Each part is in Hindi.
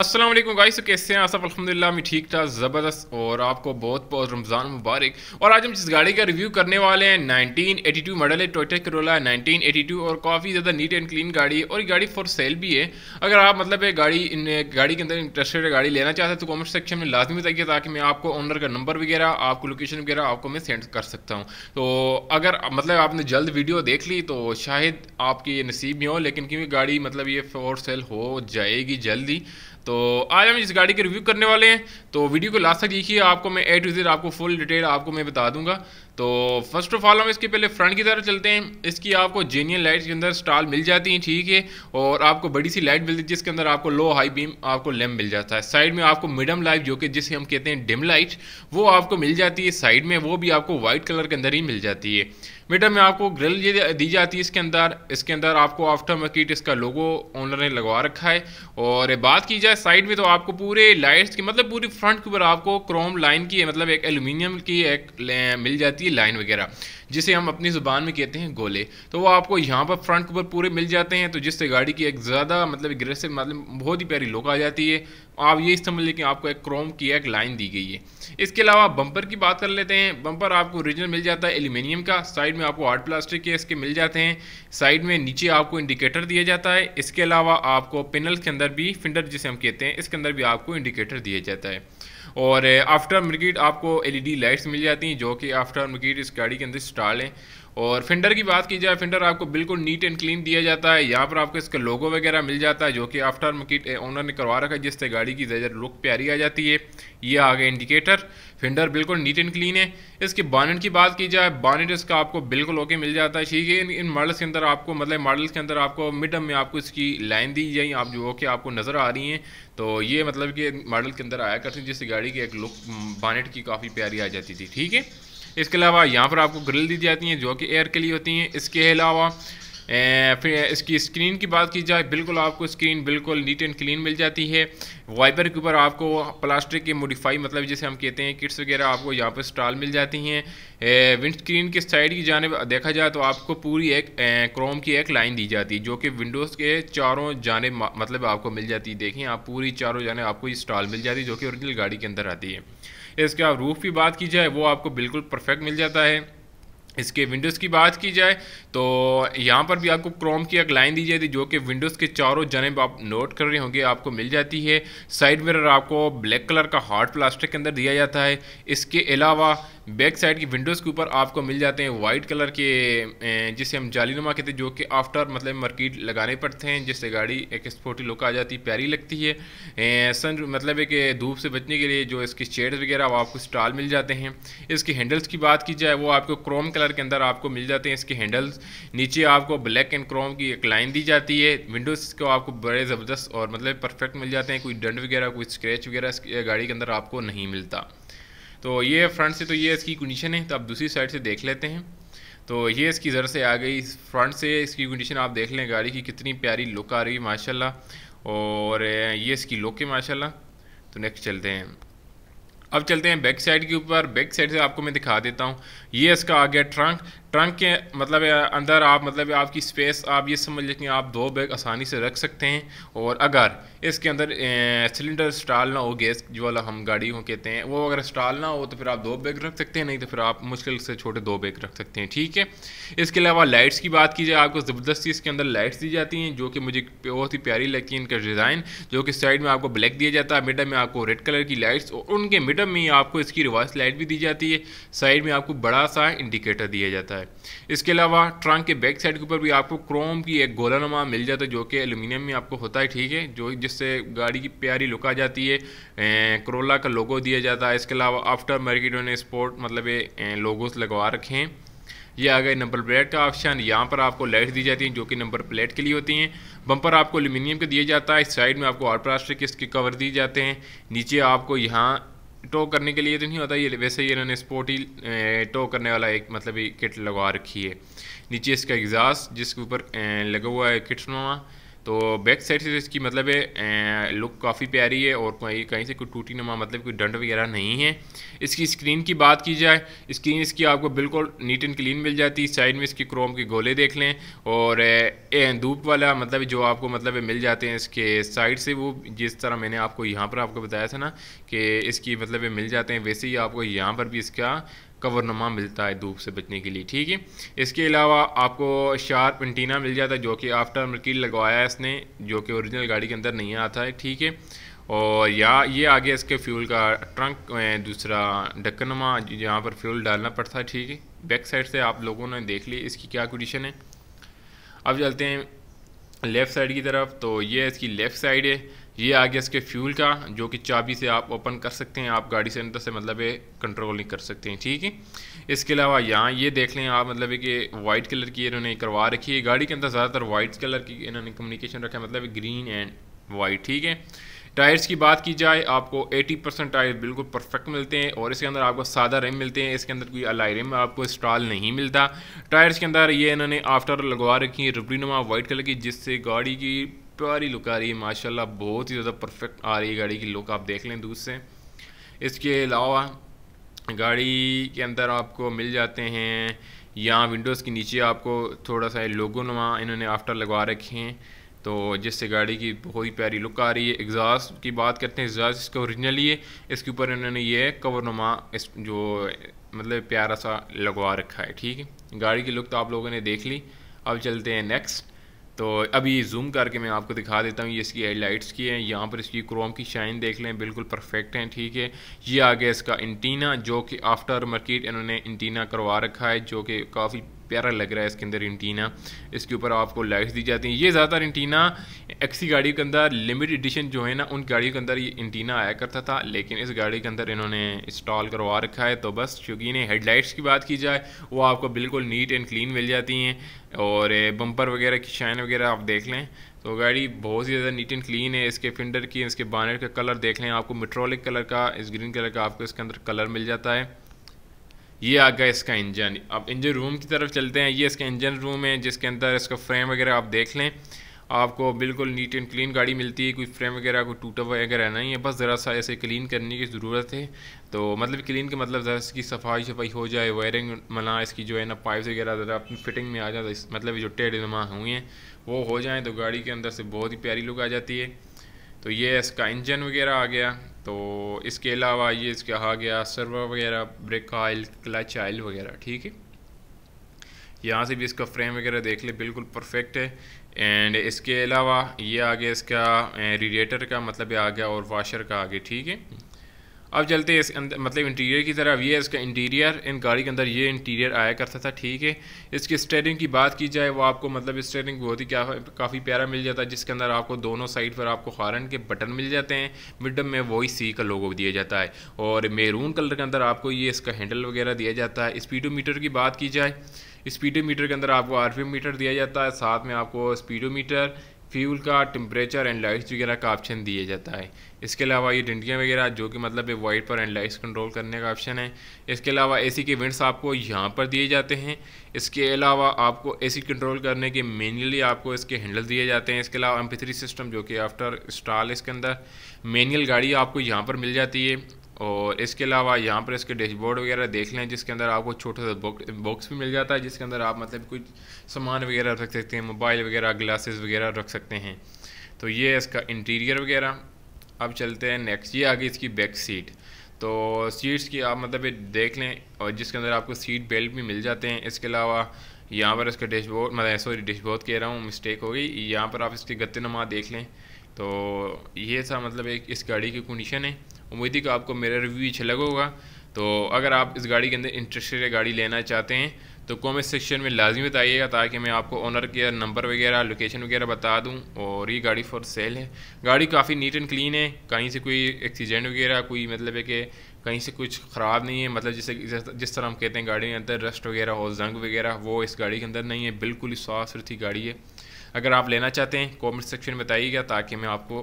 असलम गाइस तो कैसे हैं आसफ अलहमदिल्ला मैं ठीक ठाक ज़बरदस्त और आपको बहुत बहुत रमज़ान मुबारक और आज हम जिस गाड़ी का रिव्यू करने वाले हैं 1982 मॉडल है टोयटा करोला 1982 और काफ़ी ज़्यादा नीट एंड क्लीन गाड़ी है और ये गाड़ी फॉर सेल भी है अगर आप मतलब गाड़ी इन गाड़ी के अंदर इंटरेस्टेड गाड़ी लेना चाहते हैं तो कमेंट सेक्शन में लाजमी बताइए ताकि मैं आपको ऑनर का नंबर वगैरह आपको लोकेशन वगैरह आपको मैं सेंड कर सकता हूँ तो अगर मतलब आपने जल्द वीडियो देख ली तो शायद आपकी ये नसीब में हो लेकिन क्योंकि गाड़ी मतलब ये फॉर सेल हो जाएगी जल्दी तो आज हम इस गाड़ी के रिव्यू करने वाले हैं तो वीडियो को लास्ट तक देखिए आपको मैं ए टू जेड आपको फुल डिटेल आपको मैं बता दूंगा तो फर्स्ट ऑफ ऑल हम इसके पहले फ्रंट की तरफ चलते हैं इसकी आपको जेनियन लाइट्स के अंदर स्टाल मिल जाती हैं ठीक है और आपको बड़ी सी लाइट मिलती है जिसके अंदर आपको लो हाई बीम आपको लैम्प मिल जाता है साइड में आपको मिडम लाइट जो कि जिसे हम कहते हैं डिम लाइट वो आपको मिल जाती है साइड में वो भी आपको वाइट कलर के अंदर ही मिल जाती है बेटा मैं आपको ग्रिल ये दी जाती है इसके अंदर इसके अंदर आपको आफ्टर मार्केट इसका लोगो ओनर ने लगवा रखा है और बात की जाए साइड में तो आपको पूरे लाइट्स की मतलब पूरी फ्रंट के ऊपर आपको क्रोम लाइन की मतलब एक एलुमिनियम की एक मिल जाती है लाइन वगैरह जिसे हम अपनी ज़ुबान में कहते हैं गोले तो वो आपको यहाँ पर फ्रंट पर पूरे मिल जाते हैं तो जिससे गाड़ी की एक ज़्यादा मतलब एग्रेसिव मतलब बहुत ही प्यारी लुक आ जाती है आप ये समझ लेकिन कि आपको एक क्रोम की एक लाइन दी गई है इसके अलावा बम्पर की बात कर लेते हैं बम्पर आपको ओरिजिनल मिल जाता है एल्यूमिनियम का साइड में आपको हार्ड प्लास्टिक के इसके मिल जाते हैं साइड में नीचे आपको इंडिकेटर दिया जाता है इसके अलावा आपको पेनल के अंदर भी फिंडर जिसे हम कहते हैं इसके अंदर भी आपको इंडिकेटर दिया जाता है और आफ्टर eh, मार्केट आपको एलईडी लाइट्स e मिल जाती हैं जो कि आफ्टर मार्केट इस गाड़ी के अंदर स्टाल हैं और फिंडर की बात की जाए फिंडर आपको बिल्कुल नीट एंड क्लीन दिया जाता है यहाँ पर आपको इसका लोगो वगैरह मिल जाता है जो कि आफ्टर मकीट ओनर ने करवा रखा है जिससे गाड़ी की जजर लुक प्यारी आ जाती है ये आ गया इंडिकेटर फिंडर बिल्कुल नीट एंड क्लीन है इसके बानेट की बात की जाए बानेट इसका आपको बिल्कुल ओके मिल जाता है ठीक है इन, इन मॉडल्स के अंदर आपको मतलब मॉडल्स के अंदर आपको मिडम में आपको इसकी लाइन दी जाए आप जो ओके आपको नज़र आ रही हैं तो ये मतलब कि मॉडल के अंदर आया करती जिससे गाड़ी की एक लुक बानेट mm, की काफ़ी प्यारी आ जाती थी ठीक है इसके अलावा यहाँ पर आपको ग्रिल दी जाती हैं जो कि एयर के लिए होती हैं इसके अलावा फिर इसकी स्क्रीन की बात की जाए बिल्कुल आपको स्क्रीन बिल्कुल नीट एंड क्लीन मिल जाती है वाइपर के ऊपर आपको प्लास्टिक के मोडिफाई मतलब जैसे हम कहते हैं किट्स वगैरह आपको यहाँ पर स्टॉल मिल जाती हैं विंड स्क्रीन के साइड की जानब देखा जाए तो आपको पूरी एक क्रोम की एक लाइन दी जाती है जो कि विंडोज़ के चारों जाने मतलब आपको मिल जाती है देखें आप पूरी चारों जाने आपको ये स्टॉल मिल जाती है जो कि औरिजिनल गाड़ी के अंदर आती है इसके आप रूफ़ की बात की जाए वो आपको बिल्कुल परफेक्ट मिल जाता है इसके विंडोज़ की बात की जाए तो यहाँ पर भी आपको क्रोम की एक लाइन दी जाती है जो कि विंडोज़ के चारों जनेब आप नोट कर रहे होंगे आपको मिल जाती है साइड मिरर आपको ब्लैक कलर का हार्ड प्लास्टिक के अंदर दिया जाता है इसके अलावा बैक साइड की विंडोज़ के ऊपर आपको मिल जाते हैं वाइट कलर के जिसे हम जाली नुमा कहते हैं जो कि आफ्टर मतलब मार्किट लगाने पड़ते हैं जिससे गाड़ी एक स्पोर्टी लुक आ जाती है प्यारी लगती है सन मतलब है कि धूप से बचने के लिए जो इसके शेड्स वगैरह वो आपको स्टॉल मिल जाते हैं इसके हैंडल्स की बात की जाए वो आपको क्रोम कलर के अंदर आपको मिल जाते हैं इसके हैंडल्स नीचे आपको ब्लैक एंड क्रोम की एक लाइन दी जाती है विंडोज़ को आपको बड़े ज़बरदस्त और मतलब परफेक्ट मिल जाते हैं कोई डंड वगैरह कोई स्क्रैच वगैरह गाड़ी के अंदर आपको नहीं मिलता तो ये फ्रंट से तो ये इसकी कंडीशन है तो आप दूसरी साइड से देख लेते हैं तो ये इसकी ज़र से आ गई फ्रंट से इसकी कंडीशन आप देख लें गाड़ी की कितनी प्यारी लुक आ रही है माशाल्लाह और ये इसकी लुक है माशाल्लाह तो नेक्स्ट चलते हैं अब चलते हैं बैक साइड के ऊपर बैक साइड से आपको मैं दिखा देता हूँ ये इसका आ गया ट्रंक ट्रंक के मतलब अंदर आप मतलब आपकी स्पेस आप ये समझ लें कि आप दो बैग आसानी से रख सकते हैं और अगर इसके अंदर सिलेंडर स्टाल ना हो गैस जो वाला हम गाड़ियों कहते हैं वो अगर स्टाल ना हो तो फिर आप दो बैग रख सकते हैं नहीं तो फिर आप मुश्किल से छोटे दो बैग रख सकते हैं ठीक है इसके अलावा लाइट्स की बात की जाए आपको ज़बरदस्ती इसके अंदर लाइट्स दी जाती हैं जो कि मुझे बहुत ही प्यारी लगती है इनका डिज़ाइन जो कि साइड में आपको ब्लैक दिया जाता है मिडम में आपको रेड कलर की लाइट्स और उनके मिडम में ही आपको इसकी रिवर्स लाइट भी दी जाती है साइड में आपको बड़ा सा इंडिकेटर दिया जाता है है इसके अलावा ट्रंक के बैक साइड के ऊपर भी आपको क्रोम की एक गोला नुमा मिल जाता है जो कि एलुमिनियम में आपको होता है ठीक है जो जिससे गाड़ी की प्यारी लुक आ जाती है करोला का लोगो दिया जाता है इसके अलावा आफ्टर मार्केट ने स्पोर्ट मतलब ये लोगोस लगवा रखे हैं ये आ गए नंबर प्लेट का ऑप्शन यहाँ पर आपको लाइट दी जाती हैं जो कि नंबर प्लेट के लिए होती हैं बम्पर आपको एल्यूमिनियम के दिए जाता है साइड में आपको और प्लास्टिक के इसके कवर दिए जाते हैं नीचे आपको यहाँ टो करने के लिए तो नहीं होता ये वैसे ही इन्होंने स्पोर्टी टो करने वाला एक मतलब ये किट लगवा रखी है नीचे इसका एग्जास्ट जिसके ऊपर लगा हुआ है किट नुमा तो बैक साइड से इसकी मतलब है लुक काफ़ी प्यारी है और कहीं कहीं से कोई टूटी नमा मतलब कोई डंड वगैरह नहीं है इसकी स्क्रीन की बात की जाए स्क्रीन इसकी आपको बिल्कुल नीट एंड क्लीन मिल जाती है साइड में इसकी क्रोम के गोले देख लें और धूप वाला मतलब जो आपको मतलब मिल जाते हैं इसके साइड से वो जिस तरह मैंने आपको यहाँ पर आपको बताया था ना कि इसकी मतलब मिल जाते हैं वैसे ही आपको यहाँ पर भी इसका नमा मिलता है धूप से बचने के लिए ठीक है इसके अलावा आपको शार्प एंटीना मिल जाता है जो कि आफ्टर मर्किल लगवाया है इसने जो कि ओरिजिनल गाड़ी के अंदर नहीं आता है ठीक है और या ये आगे इसके फ्यूल का ट्रंक दूसरा नमा जहाँ पर फ्यूल डालना पड़ता है ठीक है बैक साइड से आप लोगों ने देख ली इसकी क्या कंडीशन है अब चलते हैं लेफ़्ट साइड की तरफ तो ये इसकी लेफ़्ट साइड है ये आ गया इसके फ्यूल का जो कि चाबी से आप ओपन कर सकते हैं आप गाड़ी से अंदर से मतलब ये कंट्रोल नहीं कर सकते हैं ठीक है इसके अलावा यहाँ ये देख लें आप मतलब कि वाइट कलर की इन्होंने करवा रखी है गाड़ी के अंदर ज़्यादातर वाइट कलर की इन्होंने कम्युनिकेशन रखा है मतलब ग्रीन एंड वाइट ठीक है टायर्स की बात की जाए आपको 80 परसेंट टायर बिल्कुल परफेक्ट मिलते हैं और इसके अंदर आपको सादा रिम मिलते हैं इसके अंदर कोई अलाई रिम आपको स्टॉल नहीं मिलता टायर्स के अंदर ये इन्होंने आफ्टर लगवा रखी है रबड़ी नुमा वाइट कलर की जिससे गाड़ी की प्यारी लुक आ रही है माशाल्लाह बहुत ही ज़्यादा परफेक्ट आ रही है गाड़ी की लुक आप देख लें दूर से इसके अलावा गाड़ी के अंदर आपको मिल जाते हैं यहाँ विंडोज़ के नीचे आपको थोड़ा सा लोगो नुमा इन्होंने आफ्टर लगवा रखे हैं तो जिससे गाड़ी की बहुत ही प्यारी लुक आ रही है एग्जास की बात करते हैं एग्जास इसका ओरिजिनल ही है इसके ऊपर इन्होंने ये कवर नुमा इस जो मतलब प्यारा सा लगवा रखा है ठीक है गाड़ी की लुक तो आप लोगों ने देख ली अब चलते हैं नेक्स्ट तो अभी जूम करके मैं आपको दिखा देता हूँ ये इसकी हेडलाइट्स की है यहाँ पर इसकी क्रोम की शाइन देख लें बिल्कुल परफेक्ट हैं ठीक है ये आ गया इसका इंटीना जो कि आफ्टर मार्केट इन्होंने इंटीना करवा रखा है जो कि काफ़ी प्यारा लग रहा है इसके अंदर इंटीना इसके ऊपर आपको लाइट्स दी जाती हैं ये ज़्यादातर इंटीना एक्सी गाड़ी के अंदर लिमिटेड एडिशन जो है ना उन गाड़ियों के अंदर ये इंटीना आया करता था लेकिन इस गाड़ी के अंदर इन्होंने इंस्टॉल करवा रखा है तो बस हेड हेडलाइट्स की बात की जाए वो आपको बिल्कुल नीट एंड क्लीन मिल जाती हैं और बम्पर वगैरह की शाइन वगैरह आप देख लें तो गाड़ी बहुत ही ज़्यादा नीट एंड क्लीन है इसके फिंडर की इसके बानर का कलर देख लें आपको मेट्रोलिक कलर का इस ग्रीन कलर का आपको इसके अंदर कलर मिल जाता है ये आ गया इसका इंजन अब इंजन रूम की तरफ चलते हैं ये इसका इंजन रूम है जिसके अंदर इसका फ्रेम वगैरह आप देख लें आपको बिल्कुल नीट एंड क्लीन गाड़ी मिलती है कोई फ्रेम वगैरह कोई टूटा हुआ वगैरह नहीं है बस ज़रा सा ऐसे क्लीन करने की ज़रूरत है तो मतलब क्लीन का मतलब ज़रा इसकी सफाई शफाई हो जाए वायरिंग मना इसकी जो है ना पाइप्स वगैरह ज़रा अपनी फिटिंग में आ जाए तो मतलब जो टेढ़ नमा हुए हैं वो हो जाएँ तो गाड़ी के अंदर से बहुत ही प्यारी लुक आ जाती है तो ये इसका इंजन वगैरह आ गया तो इसके अलावा ये कहा गया सर्वर वगैरह ब्रेक आयल क्लच आयल वगैरह ठीक है यहाँ से भी इसका फ्रेम वगैरह देख ले बिल्कुल परफेक्ट है एंड इसके अलावा ये आ गया इसका रेडिएटर का मतलब ये आ गया और वाशर का आ गया ठीक है अब चलते हैं इस मतलब इंटीरियर की तरफ ये इसका इंटीरियर इन गाड़ी के अंदर ये इंटीरियर आया करता था ठीक है इसकी स्टेयरिंग की बात की जाए वो आपको मतलब स्टेयरिंग बहुत ही काफ़ी प्यारा मिल जाता है जिसके अंदर आपको दोनों साइड पर आपको हॉर्न के बटन मिल जाते हैं मिडम में वही सी का लोगो दिया जाता है और मेरून कलर के अंदर आपको ये इसका हैंडल वगैरह दिया जाता है मीटर की बात की जाए मीटर के अंदर आपको आरपीएम मीटर दिया जाता है साथ में आपको स्पीडोमीटर फ्यूल का टेम्परेचर एंड लाइट्स वगैरह का ऑप्शन दिया जाता है इसके अलावा ये डंडियाँ वगैरह जो कि मतलब वाइट पर एंड लाइट्स कंट्रोल करने का ऑप्शन है इसके अलावा एसी के विंड्स आपको यहाँ पर दिए जाते हैं इसके अलावा आपको एसी कंट्रोल करने के मैनुअली आपको इसके हैंडल दिए जाते हैं इसके अलावा एम सिस्टम जो कि आफ्टर स्टॉल इसके अंदर मैनुअल गाड़ी आपको यहाँ पर मिल जाती है और इसके अलावा यहाँ पर इसके डैशबोर्ड वगैरह देख लें जिसके अंदर आपको छोटा सा बॉक्स भी मिल जाता है जिसके अंदर आप मतलब कुछ सामान वगैरह रख सकते हैं मोबाइल वगैरह ग्लासेस वगैरह रख सकते हैं तो ये इसका इंटीरियर वगैरह अब चलते हैं नेक्स्ट ये आ गई इसकी बैक सीट तो सीट्स की आप मतलब देख लें और जिसके अंदर आपको सीट बेल्ट भी मिल जाते हैं इसके अलावा यहाँ पर इसका डैशबोर्ड मतलब सॉरी डैशबोर्ड कह रहा हूँ मिस्टेक हो गई यहाँ पर आप इसकी गत्ते नमा देख लें तो ये सा मतलब एक इस गाड़ी की कंडीशन है उम्मीद ही कि आपको मेरा रिव्यू अच्छा लगा होगा तो अगर आप इस गाड़ी के अंदर इंटरेस्टेड या गाड़ी लेना चाहते हैं तो कमेंट सेक्शन में लाजमी बताइएगा ताकि मैं आपको ओनर के नंबर वगैरह लोकेशन वगैरह बता दूं और ये गाड़ी फॉर सेल है गाड़ी काफ़ी नीट एंड क्लीन है कहीं से कोई एक्सीडेंट वगैरह कोई मतलब है कि कहीं से कुछ ख़राब नहीं है मतलब जैसे जिस तरह हम कहते हैं गाड़ी के अंदर रस्ट वगैरह हो जंग वगैरह वो इस गाड़ी के अंदर नहीं है बिल्कुल ही साफ सुथरी गाड़ी है अगर आप लेना चाहते हैं कमेंट सेक्शन में बताइएगा ताकि मैं आपको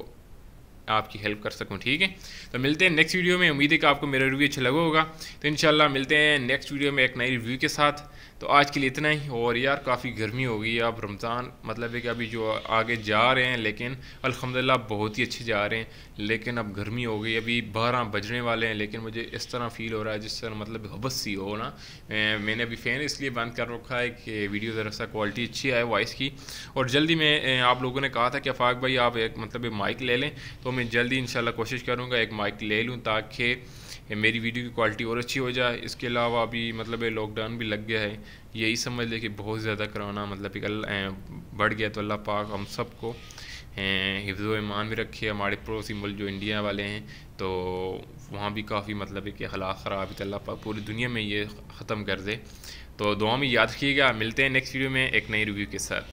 आपकी हेल्प कर सकूँ ठीक है तो मिलते हैं नेक्स्ट वीडियो में उम्मीद है कि आपको मेरा रिव्यू अच्छा लगा होगा तो इन मिलते हैं नेक्स्ट वीडियो में एक नई रिव्यू के साथ तो आज के लिए इतना ही और यार काफ़ी गर्मी हो गई अब रमज़ान मतलब है कि अभी जो आगे जा रहे हैं लेकिन अलहमदिल्ला बहुत ही अच्छे जा रहे हैं लेकिन अब गर्मी हो गई अभी बारह बजने वाले हैं लेकिन मुझे इस तरह फ़ील हो रहा है जिस तरह मतलब हबस सी हो ना मैंने अभी फ़ैन इसलिए बंद कर रखा है कि वीडियो ज़रा सा क्वालिटी अच्छी आए वॉइस की और जल्दी में आप लोगों ने कहा था कि अफाक भाई आप एक मतलब माइक ले लें तो मैं जल्दी इन कोशिश करूँगा एक माइक ले लूँ ताकि मेरी वीडियो की क्वालिटी और अच्छी हो जाए इसके अलावा अभी मतलब लॉकडाउन भी लग गया है यही समझ लें कि बहुत ज़्यादा कराना मतलब एक बढ़ गया तो अल्लाह पाक हम सबको हिफ्ज़ ईमान भी रखे हमारे पड़ोसी मुल्क जो इंडिया वाले हैं तो वहाँ भी काफ़ी मतलब कि हालात ख़राब है तो अल्लाह पाक पूरी दुनिया में ये ख़त्म कर दे तो दुआ में याद रखिएगा मिलते हैं नेक्स्ट वीडियो में एक नई रिव्यू के साथ